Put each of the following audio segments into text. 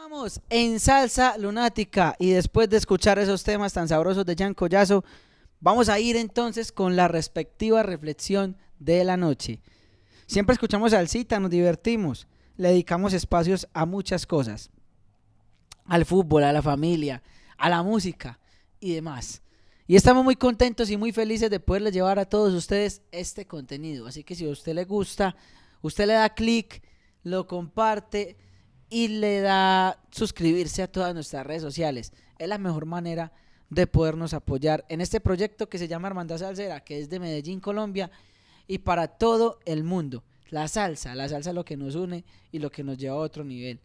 Vamos en Salsa Lunática y después de escuchar esos temas tan sabrosos de Jan Collazo, vamos a ir entonces con la respectiva reflexión de la noche. Siempre escuchamos salsita, nos divertimos, le dedicamos espacios a muchas cosas, al fútbol, a la familia, a la música y demás. Y estamos muy contentos y muy felices de poderles llevar a todos ustedes este contenido. Así que si a usted le gusta, usted le da clic, lo comparte y le da suscribirse a todas nuestras redes sociales. Es la mejor manera de podernos apoyar en este proyecto que se llama Hermandad Salsera, que es de Medellín, Colombia, y para todo el mundo. La salsa, la salsa es lo que nos une y lo que nos lleva a otro nivel.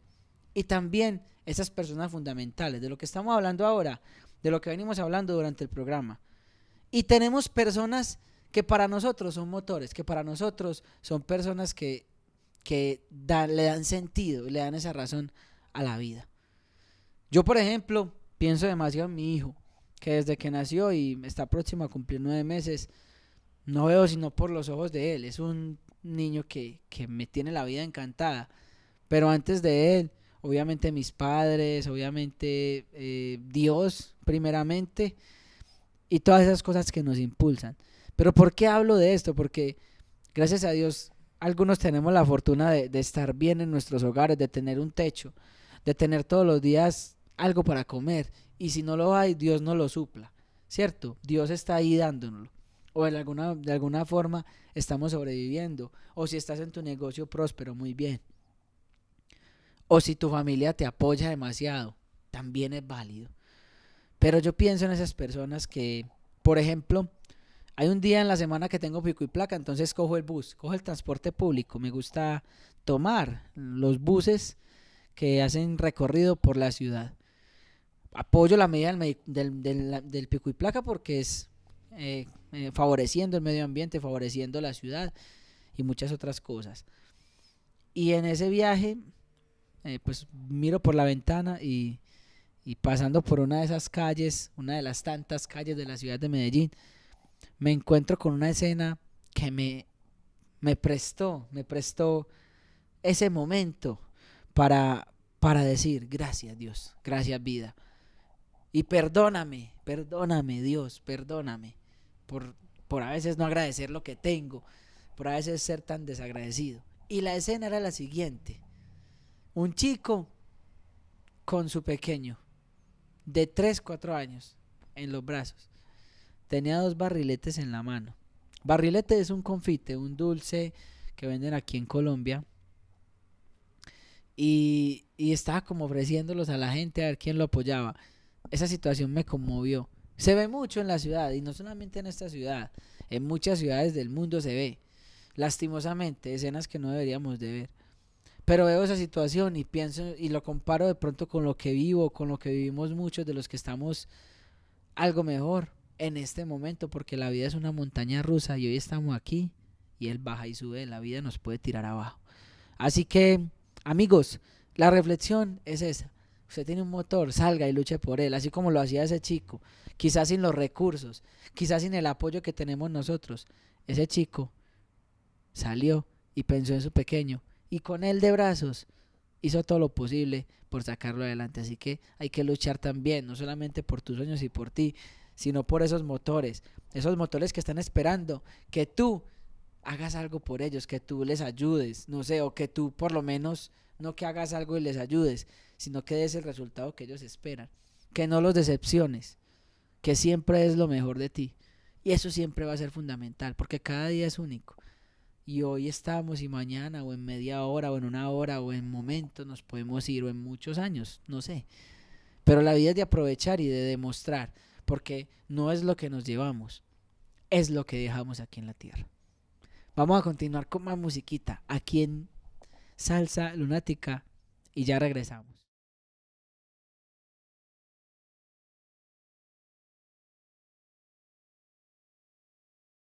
Y también esas personas fundamentales, de lo que estamos hablando ahora, de lo que venimos hablando durante el programa. Y tenemos personas que para nosotros son motores, que para nosotros son personas que que le dan sentido le dan esa razón a la vida. Yo, por ejemplo, pienso demasiado en mi hijo, que desde que nació y está próximo a cumplir nueve meses, no veo sino por los ojos de él. Es un niño que, que me tiene la vida encantada. Pero antes de él, obviamente mis padres, obviamente eh, Dios primeramente, y todas esas cosas que nos impulsan. Pero ¿por qué hablo de esto? Porque gracias a Dios algunos tenemos la fortuna de, estar bien en nuestros hogares, de tener un techo, de tener todos los días algo para comer. Y si no lo hay, Dios no lo supla, ¿cierto? Dios está ahí dándonoslo. O alguna, de alguna forma estamos sobreviviendo. O si estás en tu negocio próspero, muy bien. O si tu familia te apoya demasiado, también es válido. Pero yo pienso en esas personas que, por ejemplo, hay un día en la semana que tengo pico y placa, entonces cojo el bus, cojo el transporte público. Me gusta tomar los buses que hacen recorrido por la ciudad. Apoyo la medida del, pico y placa porque es eh, eh, favoreciendo el medio ambiente, favoreciendo la ciudad y muchas otras cosas. Y en ese viaje, eh, pues miro por la ventana y, y pasando por una de esas calles, una de las tantas calles de la ciudad de Medellín, me encuentro con una escena que me, me prestó, me prestó ese momento para, para decir, gracias Dios, gracias vida. Y perdóname, perdóname Dios, perdóname por, por a veces no agradecer lo que tengo, por a veces ser tan desagradecido. Y la escena era la siguiente. Un chico con su pequeño, de 3, 4 años, en los brazos tenía dos barriletes en la mano. Barrilete es un confite, un dulce que venden aquí en Colombia. Y, y estaba como ofreciéndolos a la gente a ver quién lo apoyaba. Esa situación me conmovió. Se ve mucho en la ciudad y no solamente en esta ciudad, en muchas ciudades del mundo se ve. Lastimosamente, escenas que no deberíamos de ver. Pero veo esa situación y pienso y lo comparo de pronto con lo que vivo, con lo que vivimos muchos de los que estamos algo mejor, en este momento, porque la vida es una montaña rusa y hoy estamos aquí y él baja y sube, la vida nos puede tirar abajo. Así que, amigos, la reflexión es esa. Usted tiene un motor, salga y luche por él, así como lo hacía ese chico, quizás sin los recursos, quizás sin el apoyo que tenemos nosotros. Ese chico salió y pensó en su pequeño y con él de brazos hizo todo lo posible por sacarlo adelante. Así que hay que luchar también, no solamente por tus sueños y por ti, sino por esos motores, esos motores que están esperando que tú hagas algo por ellos, que tú les ayudes, no sé, o que tú por lo menos no que hagas algo y les ayudes, sino que des el resultado que ellos esperan, que no los decepciones, que siempre es lo mejor de ti. Y eso siempre va a ser fundamental, porque cada día es único. Y hoy estamos y mañana o en media hora o en una hora o en momentos nos podemos ir o en muchos años, no sé. Pero la vida es de aprovechar y de demostrar porque no es lo que nos llevamos, es lo que dejamos aquí en la tierra. Vamos a continuar con más musiquita aquí en Salsa Lunática y ya regresamos.